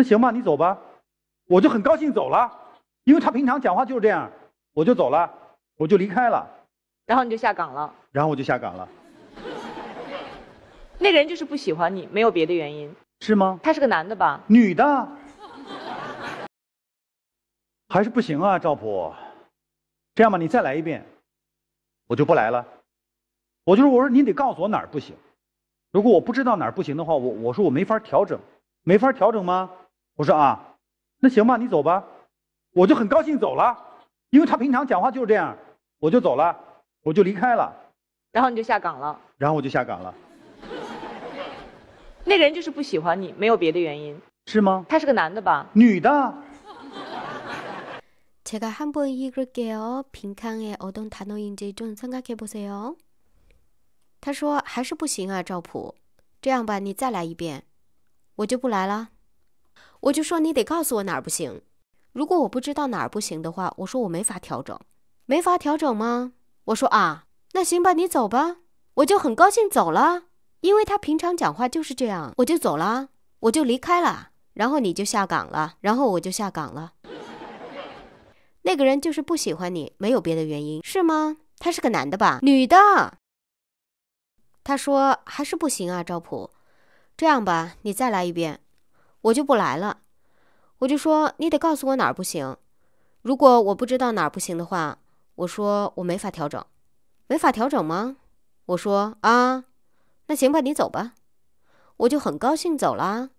那行吧，你走吧，我就很高兴走了，因为他平常讲话就是这样，我就走了，我就离开了，然后你就下岗了，然后我就下岗了。那个人就是不喜欢你，没有别的原因，是吗？他是个男的吧？女的，还是不行啊，赵普。这样吧，你再来一遍，我就不来了。我就说，我说你得告诉我哪儿不行，如果我不知道哪儿不行的话，我我说我没法调整，没法调整吗？我说啊，那行吧，你走吧，我就很高兴走了，因为他平常讲话就是这样，我就走了，我就离开了，然后你就下岗了，然后我就下岗了。那个人就是不喜欢你，没有别的原因，是吗？他是个男的吧？女的。제가한번읽을게요빙강에어떤단어인지좀생각해보세요他说还是不行啊，赵普，这样吧，你再来一遍，我就不来了。我就说你得告诉我哪儿不行，如果我不知道哪儿不行的话，我说我没法调整，没法调整吗？我说啊，那行吧，你走吧，我就很高兴走了，因为他平常讲话就是这样，我就走了，我就离开了，然后你就下岗了，然后我就下岗了。那个人就是不喜欢你，没有别的原因，是吗？他是个男的吧？女的。他说还是不行啊，赵普，这样吧，你再来一遍。我就不来了，我就说你得告诉我哪儿不行。如果我不知道哪儿不行的话，我说我没法调整，没法调整吗？我说啊，那行吧，你走吧。我就很高兴走了，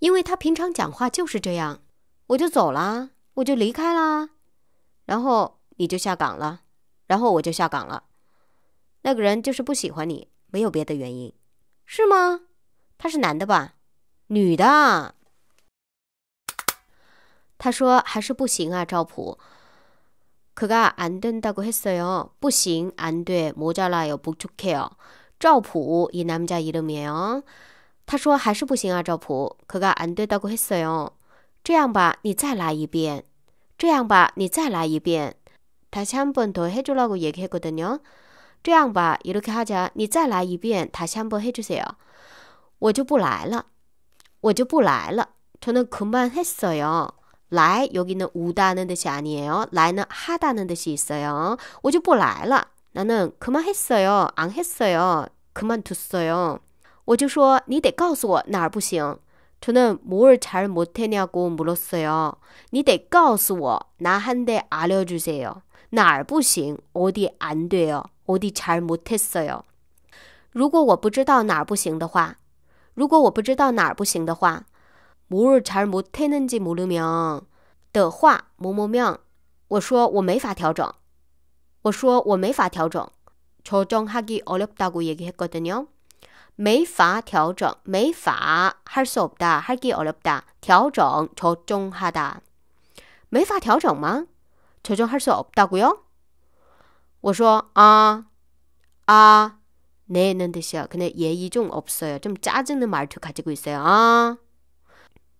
因为他平常讲话就是这样，我就走了，我就离开了。然后你就下岗了，然后我就下岗了。那个人就是不喜欢你，没有别的原因，是吗？他是男的吧？女的？他说还是不行啊，赵普。 그가 안 된다고 했어요. 不行,안 돼, 모자라요, 부족해요. 赵普,이 남자 이름이에요. 他说还是不行啊,赵普. 그가 안 된다고 했어요. 这样吧,你再来一遍.这样吧,你再来一遍. 다시 한 번 더 해주라고 얘기했거든요. 这样吧, 이렇게 하자. 你再来一遍, 다시 한 번 해주세요. 我就不来了.我就不来了. 저는 그만했어요. 来 여기는 오다는 뜻이 아니에요. 来는 하다는 뜻이 있어요. 我就不来了. 나는 그만했어요. 안 했어요. 그만뒀어요. 我就说你得告诉我哪儿不行. 저는 뭘 잘 못했냐고 물었어요. 你得告诉我 나한테 알려주세요. 哪儿不行 어디 안 돼요. 어디 잘 못했어요. 如果我不知道哪儿不行的话，如果我不知道哪儿不行的话， 뭘잘 못했는지 모르면 的话 뭐뭐면 我说我没法调整我说我没法调整 조정하기 어렵다고 얘기했거든요. 메이파 조정, 메할수 없다, 하기 어렵다. 조정, 조정하다. 메이파 조吗 조정할 수 없다고요? 我说啊, 아, 네는 뜻이야. 근데 예의 좀 없어요. 좀 짜증는 말투 가지고 있어요. 아,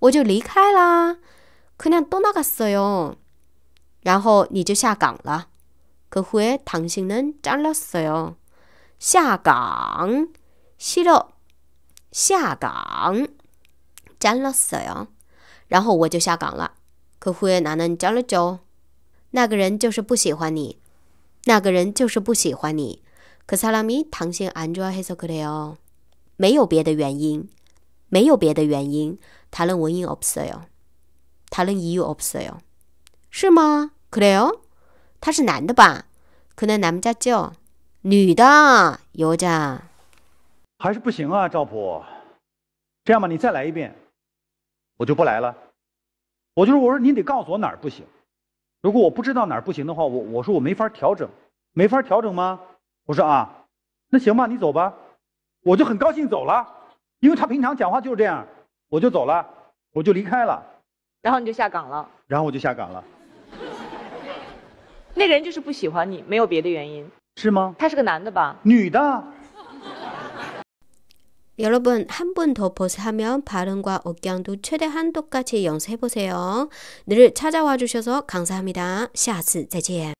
我就离开啦，그냥떠나갔어 요。 然后你就下岗了，그후에당신은잠렀어 요。 下岗，是了，下岗，잠렀어 요。 然后我就下岗了，그후에나는잠렀 죠。 那个人就是不喜欢你，那个人就是不喜欢你，可사람이당신안좋아해서그래 요。 没有别的原因。没有别的原因，谈论文音없어 s e 论他能없 u 요。 s e 是吗？可能他是男的吧，可能男不叫，女的有家。还是不行啊，赵普。这样吧，你再来一遍，我就不来了。我就是我说你得告诉我哪儿不行，如果我不知道哪儿不行的话，我我说我没法调整，没法调整吗？我说啊，那行吧，你走吧，我就很高兴走了。因为他平常讲话就是这样，我就走了，我就离开了，然后你就下岗了，然后我就下岗了。那人就是不喜欢你，没有别的原因，是吗？他是个男的吧？女的。여러분한번더보스하면발음과어양도최대한똑같이연습해보세요늘찾아와주셔서감사합니다下次再见。